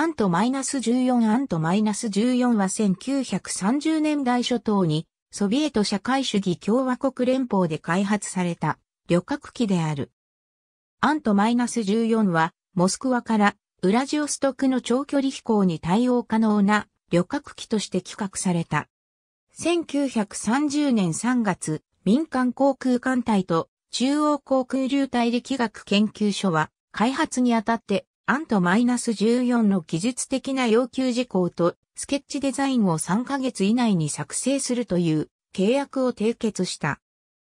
アント -14 アント -14 は1930年代初頭にソビエト社会主義共和国連邦で開発された旅客機である。アント -14 はモスクワからウラジオストクの長距離飛行に対応可能な旅客機として企画された。1930年3月、民間航空艦隊と中央航空流体力学研究所は開発にあたってアント -14 の技術的な要求事項とスケッチデザインを3ヶ月以内に作成するという契約を締結した。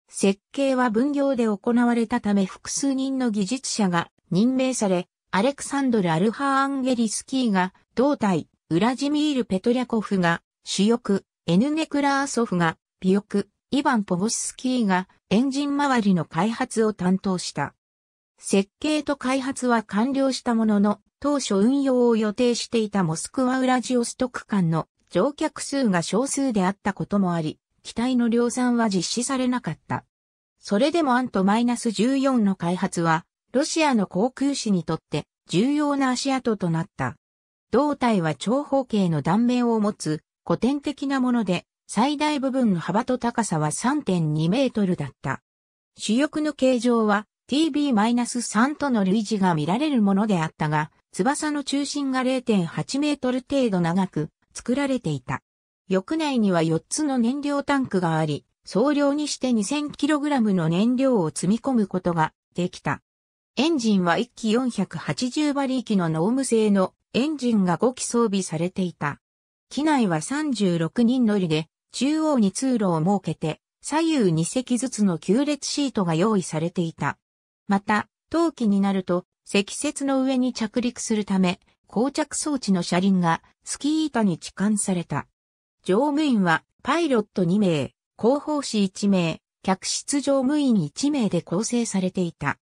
設計は分業で行われたため複数人の技術者が任命され、アレクサンドル・アルハー・アンゲリスキーが胴体、ウラジミール・ペトリャコフが主翼、エヌネクラーソフが尾翼、イヴァン・ポゴシスキーがエンジン周りの開発を担当した。設計と開発は完了したものの、当初運用を予定していたモスクワウラジオストク間の乗客数が少数であったこともあり、機体の量産は実施されなかった。それでもアントマイナス14の開発は、ロシアの航空士にとって重要な足跡となった。胴体は長方形の断面を持つ古典的なもので、最大部分の幅と高さは3.2メートルだった。主翼の形状は TB-3 との類似が見られるものであったが、翼の中心が0.8メートル程度長く作られていた。翼内には4つの燃料タンクがあり、総量にして 2000kg の燃料を積み込むことができた。エンジンは1機480馬力のノーム製のエンジンが5機装備されていた。機内は36人乗りで、中央に通路を設けて、左右2席ずつの急列シートが用意されていた。また、冬季になると、積雪の上に着陸するため、膠着装置の車輪がスキー板に置換された。乗務員はパイロット2名、広報士1名、客室乗務員1名で構成されていた。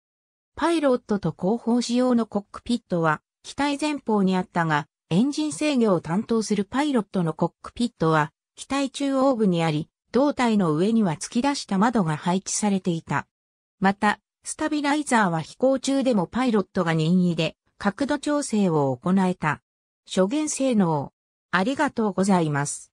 パイロットと広報士用のコックピットは機体前方にあったが、エンジン制御を担当するパイロットのコックピットは機体中央部にあり、胴体の上には突き出した窓が配置されていた。また、スタビライザーは飛行中でもパイロットが任意で角度調整を行えた。諸元性能。ありがとうございます。